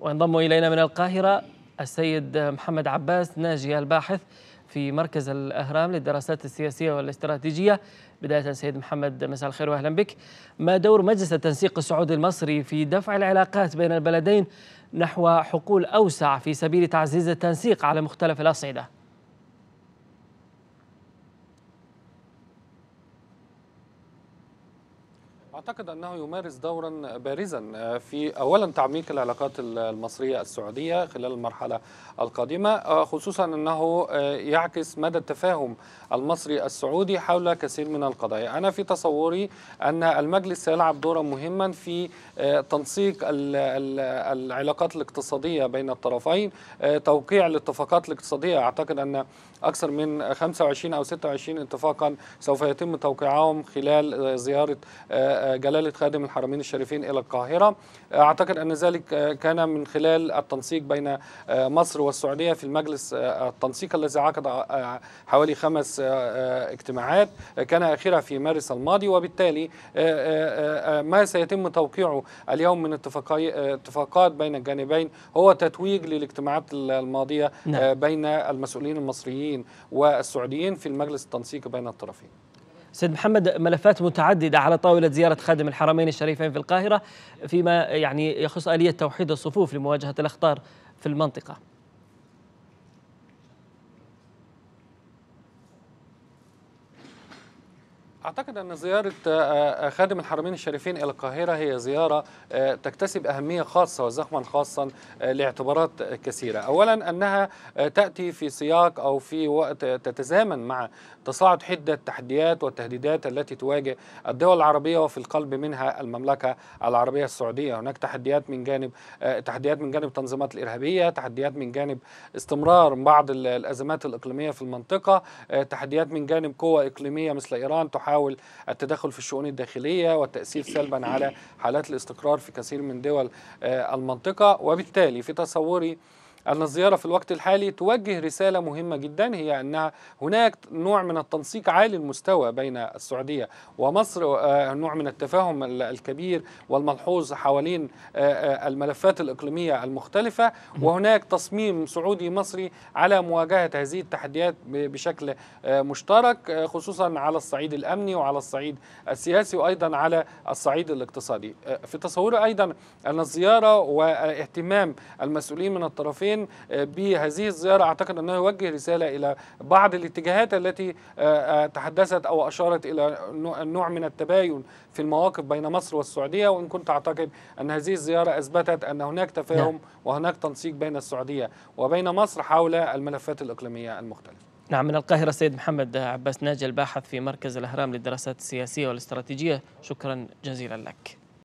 وينضم إلينا من القاهرة السيد محمد عباس ناجي الباحث في مركز الأهرام للدراسات السياسية والاستراتيجية بداية سيد محمد مساء الخير وأهلا بك ما دور مجلس التنسيق السعودي المصري في دفع العلاقات بين البلدين نحو حقول أوسع في سبيل تعزيز التنسيق على مختلف الأصعدة أعتقد أنه يمارس دورا بارزا آه، في أولا تعميق العلاقات المصرية السعودية خلال المرحلة القادمة آه، خصوصا أنه آه، يعكس مدى التفاهم المصري السعودي حول كثير من القضايا أنا في تصوري أن المجلس سيلعب دورا مهما في تنسيق العلاقات الاقتصادية بين الطرفين توقيع الاتفاقات الاقتصادية أعتقد أن أكثر من 25 أو 26 اتفاقا سوف يتم توقيعهم خلال زيارة جلاله خادم الحرمين الشريفين الى القاهره اعتقد ان ذلك كان من خلال التنسيق بين مصر والسعوديه في المجلس التنسيق الذي عقد حوالي خمس اجتماعات كان اخرها في مارس الماضي وبالتالي ما سيتم توقيعه اليوم من اتفاقات بين الجانبين هو تتويج للاجتماعات الماضيه نعم. بين المسؤولين المصريين والسعوديين في المجلس التنسيق بين الطرفين سيد محمد ملفات متعددة على طاولة زيارة خادم الحرمين الشريفين في القاهرة فيما يعني يخص آلية توحيد الصفوف لمواجهة الأخطار في المنطقة أعتقد أن زيارة آه، آه، خادم الحرمين الشريفين إلى القاهرة هي زيارة آه، تكتسب أهمية خاصة وزخما خاصا لاعتبارات كثيرة أولا أنها تأتي في سياق أو في وقت تتزامن مع تصاعد حدة التحديات والتهديدات التي تواجه الدول العربية وفي القلب منها المملكة العربية السعودية هناك تحديات من جانب تحديات من جانب تنظيمات الإرهابية تحديات من جانب استمرار بعض الأزمات الإقليمية في المنطقة تحديات من جانب قوى إقليمية مثل إيران تحاول تحاول التدخل في الشؤون الداخلية والتأثير سلبا على حالات الاستقرار في كثير من دول آه، المنطقة وبالتالي في تصوري أن الزيارة في الوقت الحالي توجه رسالة مهمة جدا هي أن هناك نوع من التنسيق عالي المستوى بين السعودية ومصر آه، نوع من التفاهم الكبير والملحوظ حوالين آه، آه، الملفات الإقليمية المختلفة وهناك تصميم سعودي مصري على مواجهة هذه التحديات بشكل مشترك خصوصا على الصعيد الأمني وعلى الصعيد السياسي وأيضا على الصعيد الاقتصادي في تصوره أيضا أن الزيارة واهتمام المسؤولين من الطرفين الصين آه، بهذه الزيارة أعتقد أنه يوجه رسالة إلى بعض الاتجاهات التي آه، آه، تحدثت أو أشارت إلى نوع من التباين في المواقف بين مصر والسعودية وإن كنت أعتقد أن هذه الزيارة أثبتت أن هناك تفاهم نعم. وهناك تنسيق بين السعودية وبين مصر حول الملفات الإقليمية المختلفة نعم من القاهرة السيد محمد عباس ناجي الباحث في مركز الأهرام للدراسات السياسية والاستراتيجية شكرا جزيلا لك